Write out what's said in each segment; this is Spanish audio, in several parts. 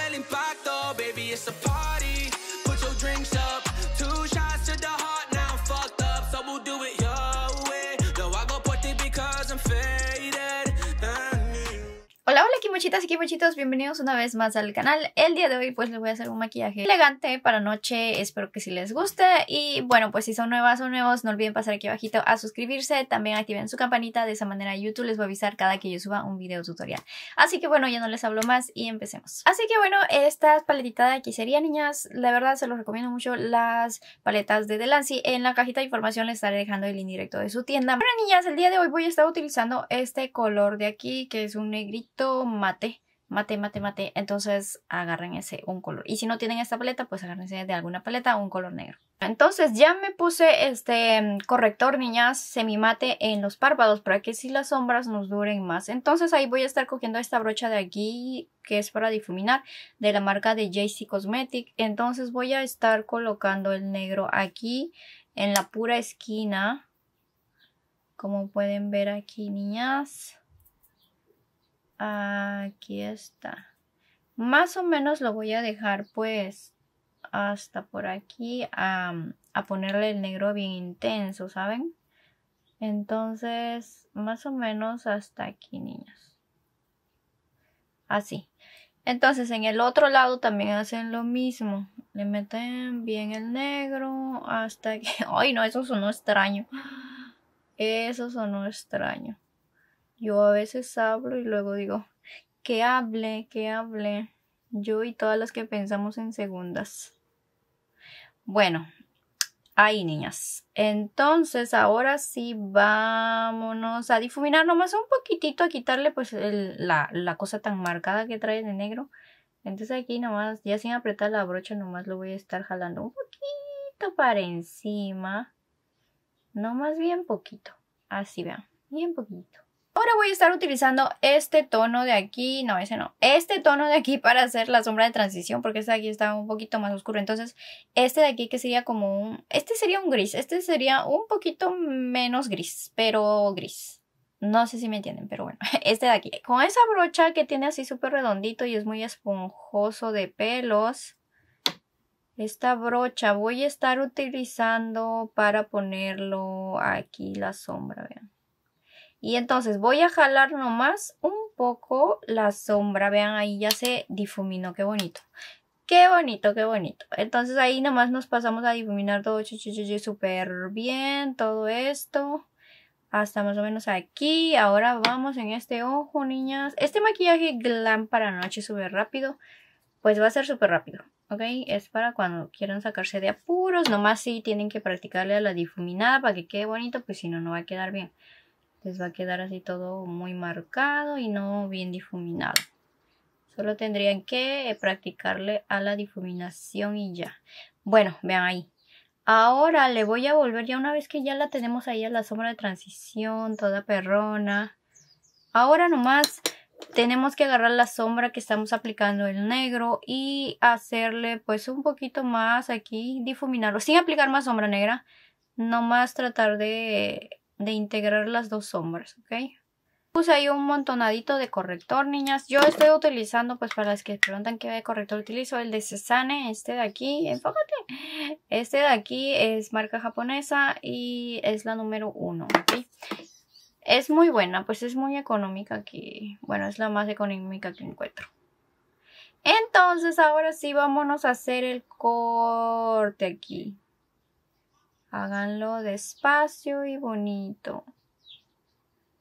el impacto, baby, it's a Chitas y bienvenidos una vez más al canal. El día de hoy pues les voy a hacer un maquillaje elegante para noche, espero que si les guste. Y bueno, pues si son nuevas o nuevos, no olviden pasar aquí abajito a suscribirse, también activen su campanita, de esa manera YouTube les va a avisar cada que yo suba un video tutorial. Así que bueno, ya no les hablo más y empecemos. Así que bueno, estas paletitas de aquí sería niñas, la verdad se los recomiendo mucho las paletas de Delancey. En la cajita de información les estaré dejando el indirecto de su tienda. Bueno niñas, el día de hoy voy a estar utilizando este color de aquí que es un negrito más mate, mate, mate, mate. Entonces agarren ese un color. Y si no tienen esta paleta, pues agárrense de alguna paleta un color negro. Entonces ya me puse este mm, corrector, niñas, semimate en los párpados para que si las sombras nos duren más. Entonces ahí voy a estar cogiendo esta brocha de aquí que es para difuminar de la marca de JC Cosmetic. Entonces voy a estar colocando el negro aquí en la pura esquina. Como pueden ver aquí, niñas. Aquí está. Más o menos lo voy a dejar pues hasta por aquí a, ponerle el negro bien intenso, ¿saben? Entonces, más o menos hasta aquí, niños. Así. Entonces, en el otro lado también hacen lo mismo. Le meten bien el negro hasta que... ¡Ay, no! Eso sonó extraño. Eso sonó extraño. Yo a veces hablo y luego digo, que hable, que hable. Yo y todas las que pensamos en segundas. Bueno, ahí niñas. Entonces ahora sí vámonos a difuminar nomás un poquitito, a quitarle pues la, la cosa tan marcada que trae de negro. Entonces aquí nomás, ya sin apretar la brocha, nomás lo voy a estar jalando un poquito para encima. Nomás bien poquito. Así vean, bien poquito. Ahora voy a estar utilizando este tono de aquí, no, ese no, este tono de aquí para hacer la sombra de transición porque este de aquí está un poquito más oscuro. Entonces, este de aquí que sería como un, este sería un gris, este sería un poquito menos gris, pero gris. No sé si me entienden, pero bueno, este de aquí. Con esa brocha que tiene así súper redondito y es muy esponjoso de pelos, esta brocha voy a estar utilizando para ponerlo aquí la sombra, vean. Y entonces voy a jalar nomás un poco la sombra. Vean, ahí ya se difuminó. Qué bonito. Qué bonito, qué bonito. Entonces ahí nomás nos pasamos a difuminar todo súper bien. Todo esto hasta más o menos aquí. Ahora vamos en este ojo, niñas. Este maquillaje glam para noche súper rápido, pues va a ser súper rápido, ¿ok? Es para cuando quieran sacarse de apuros, nomás si sí tienen que practicarle a la difuminada para que quede bonito, pues si no, no va a quedar bien les va a quedar así todo muy marcado y no bien difuminado. Solo tendrían que practicarle a la difuminación y ya. Bueno, vean ahí. Ahora le voy a volver ya una vez que ya la tenemos ahí a la sombra de transición, toda perrona. Ahora nomás tenemos que agarrar la sombra que estamos aplicando el negro y hacerle pues un poquito más aquí, difuminarlo, sin aplicar más sombra negra. Nomás tratar de de integrar las dos sombras, ¿ok? Puse ahí un montonadito de corrector, niñas. Yo estoy utilizando, pues para las que preguntan qué corrector utilizo, el de Cesane, este de aquí, enfócate. Este de aquí es marca japonesa y es la número uno, ¿ok? Es muy buena, pues es muy económica aquí. Bueno, es la más económica que encuentro. Entonces, ahora sí, vámonos a hacer el corte aquí. Háganlo despacio y bonito.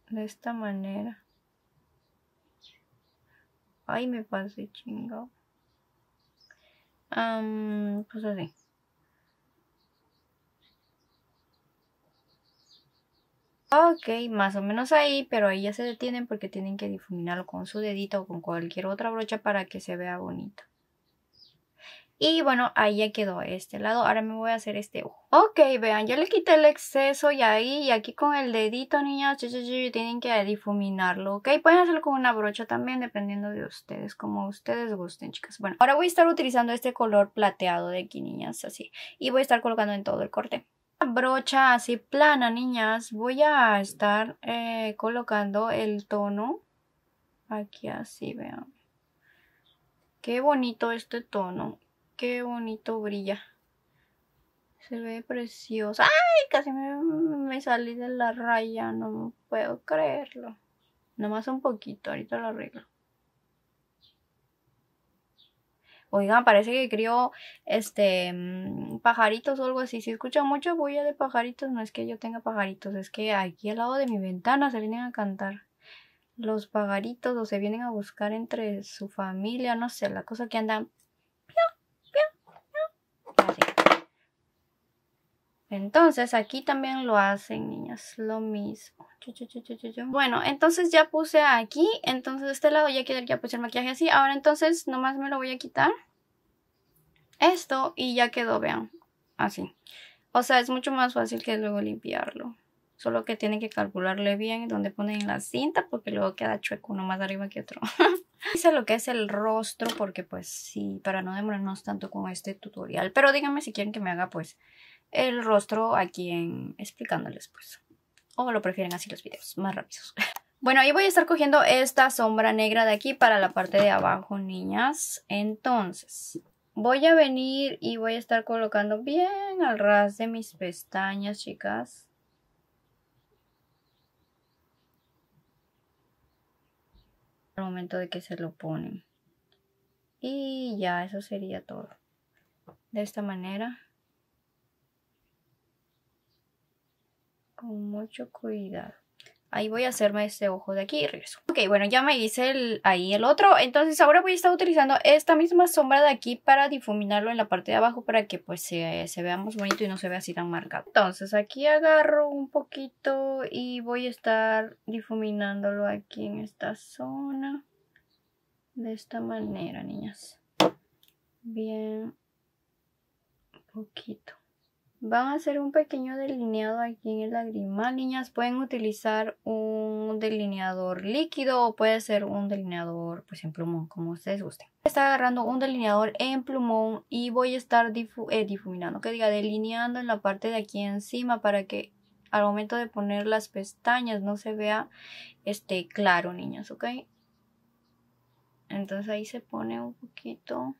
De esta manera. Ay, me pasé chingado. pues así. Ok, más o menos ahí, pero ahí ya se detienen porque tienen que difuminarlo con su dedito o con cualquier otra brocha para que se vea bonito. Y bueno, ahí ya quedó este lado. Ahora me voy a hacer este ojo. Ok, vean, ya le quité el exceso y ahí y aquí con el dedito, niñas, tienen que difuminarlo, ¿ok? Pueden hacerlo con una brocha también, dependiendo de ustedes, como ustedes gusten, chicas. Bueno, ahora voy a estar utilizando este color plateado de aquí, niñas, así. Y voy a estar colocando en todo el corte brocha así plana, niñas, voy a estar eh, colocando el tono aquí así, vean. Qué bonito este tono qué bonito brilla. Se ve preciosa. ¡Ay! Casi me, salí de la raya. No puedo creerlo. Nomás un poquito. Ahorita lo arreglo. Oigan, parece que crió este mm, pajaritos o algo así. Si escucha mucho bulla de pajaritos, no es que yo tenga pajaritos, es que aquí al lado de mi ventana se vienen a cantar los pajaritos o se vienen a buscar entre su familia, no sé, la cosa que andan Entonces aquí también lo hacen, niñas, lo mismo. Bueno, entonces ya puse aquí, entonces este lado ya quedé, ya puse el maquillaje así. Ahora entonces nomás me lo voy a quitar esto y ya quedó, vean, así. O sea, es mucho más fácil que luego limpiarlo. Solo que tienen que calcularle bien dónde ponen la cinta porque luego queda chueco uno más arriba que otro. Hice lo que es el rostro porque pues sí, para no demorarnos tanto con este tutorial. Pero díganme si quieren que me haga pues el rostro aquí explicándoles pues. O lo prefieren así los videos, más rápidos. Bueno, ahí voy a estar cogiendo esta sombra negra de aquí para la parte de abajo, niñas. Entonces, voy a venir y voy a estar colocando bien al ras de mis pestañas, chicas. Al momento de que se lo ponen. Y ya, eso sería todo. De esta manera. con mucho cuidado. Ahí voy a hacerme este ojo de aquí y regreso. Ok, bueno, ya me hice el, ahí el otro. Entonces ahora voy a estar utilizando esta misma sombra de aquí para difuminarlo en la parte de abajo para que pues se, se vea más bonito y no se vea así tan marcado. Entonces aquí agarro un poquito y voy a estar difuminándolo aquí en esta zona. De esta manera, niñas. Bien. Un poquito. Van a hacer un pequeño delineado aquí en el lagrimal. Niñas, pueden utilizar un delineador líquido o puede ser un delineador pues en plumón, como ustedes gusten. Está agarrando un delineador en plumón y voy a estar eh, difuminando, que diga, delineando en la parte de aquí encima para que al momento de poner las pestañas no se vea este claro, niñas, ¿ok? Entonces ahí se pone un poquito...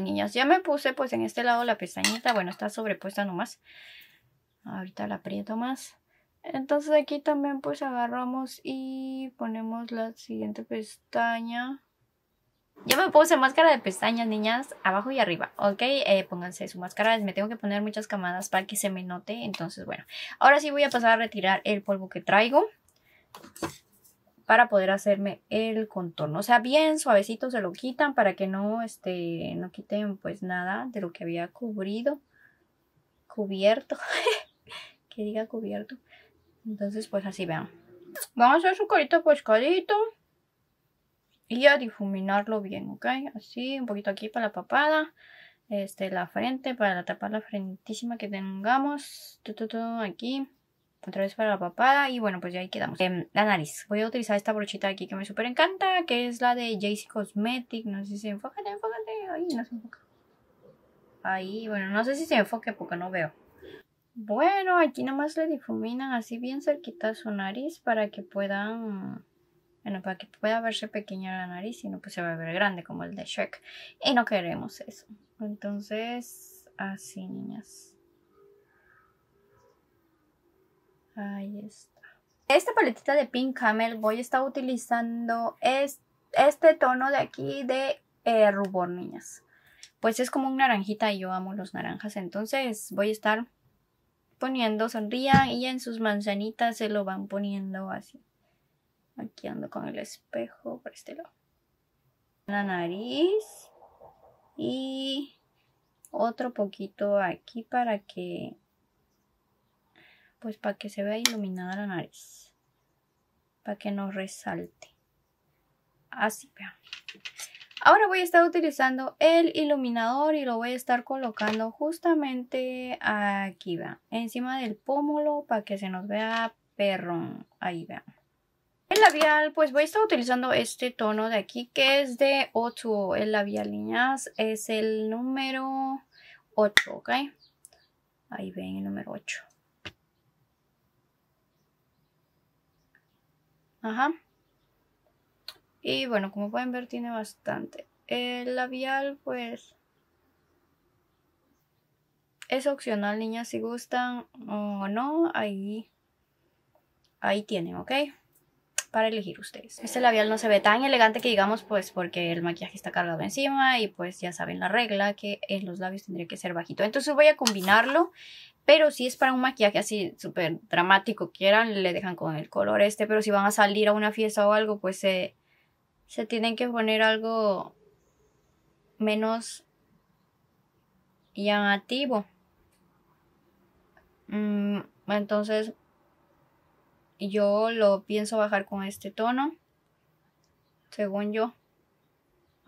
niñas, ya me puse pues en este lado la pestañita. Bueno, está sobrepuesta nomás. Ahorita la aprieto más. Entonces aquí también pues agarramos y ponemos la siguiente pestaña. Ya me puse máscara de pestañas, niñas, abajo y arriba, ¿ok? Eh, pónganse su máscara, me tengo que poner muchas camadas para que se me note, entonces bueno. Ahora sí voy a pasar a retirar el polvo que traigo para poder hacerme el contorno. O sea, bien suavecito se lo quitan para que no, este, no quiten pues nada de lo que había cubrido, cubierto, que diga cubierto. Entonces pues así vean. Vamos a hacer su pues pescadito y a difuminarlo bien, ¿ok? Así, un poquito aquí para la papada, este, la frente, para tapar la frentísima que tengamos, todo aquí otra vez para la papada y bueno pues ya ahí quedamos em, la nariz voy a utilizar esta brochita aquí que me súper encanta que es la de JC Cosmetic no sé si se enfoca, enfócate ahí no se enfoca ahí bueno no sé si se enfoque porque no veo bueno aquí nomás le difuminan así bien cerquita su nariz para que puedan bueno, para que pueda verse pequeña la nariz y no pues se va a ver grande como el de Shrek. Y no queremos eso. Entonces, así niñas. Ahí está. Esta paletita de Pink Camel voy a estar utilizando es, este tono de aquí de eh, rubor, niñas. Pues es como un naranjita y yo amo los naranjas. Entonces voy a estar poniendo sonría y en sus manzanitas se lo van poniendo así. Aquí ando con el espejo por este lado. La nariz. Y otro poquito aquí para que pues para que se vea iluminada la nariz, para que nos resalte. Así, vean. Ahora voy a estar utilizando el iluminador y lo voy a estar colocando justamente aquí, vean, encima del pómulo para que se nos vea perrón. Ahí, vean. El labial, pues voy a estar utilizando este tono de aquí que es de 8. El labial, niñas, es el número 8, ¿ok? Ahí ven el número 8. Ajá. Y bueno, como pueden ver tiene bastante. El labial pues es opcional, niñas, si gustan o no, ahí, ahí tienen, ¿ok? Para elegir ustedes. Este labial no se ve tan elegante que digamos, pues porque el maquillaje está cargado encima y pues ya saben la regla que en los labios tendría que ser bajito. Entonces voy a combinarlo pero si es para un maquillaje así súper dramático, quieran, le dejan con el color este. Pero si van a salir a una fiesta o algo, pues se, tienen que poner algo menos llamativo. Mm, entonces, yo lo pienso bajar con este tono, según yo.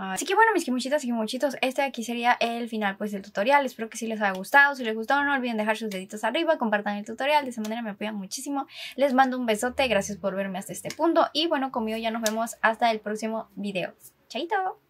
Así que bueno, mis kimuchitas y kimochitos, este aquí sería el final pues del tutorial. Espero que si les haya gustado. Si les gustó, no olviden dejar sus deditos arriba, compartan el tutorial. De esa manera me apoyan muchísimo. Les mando un besote. Gracias por verme hasta este punto. Y bueno, conmigo ya nos vemos hasta el próximo video. Chaito.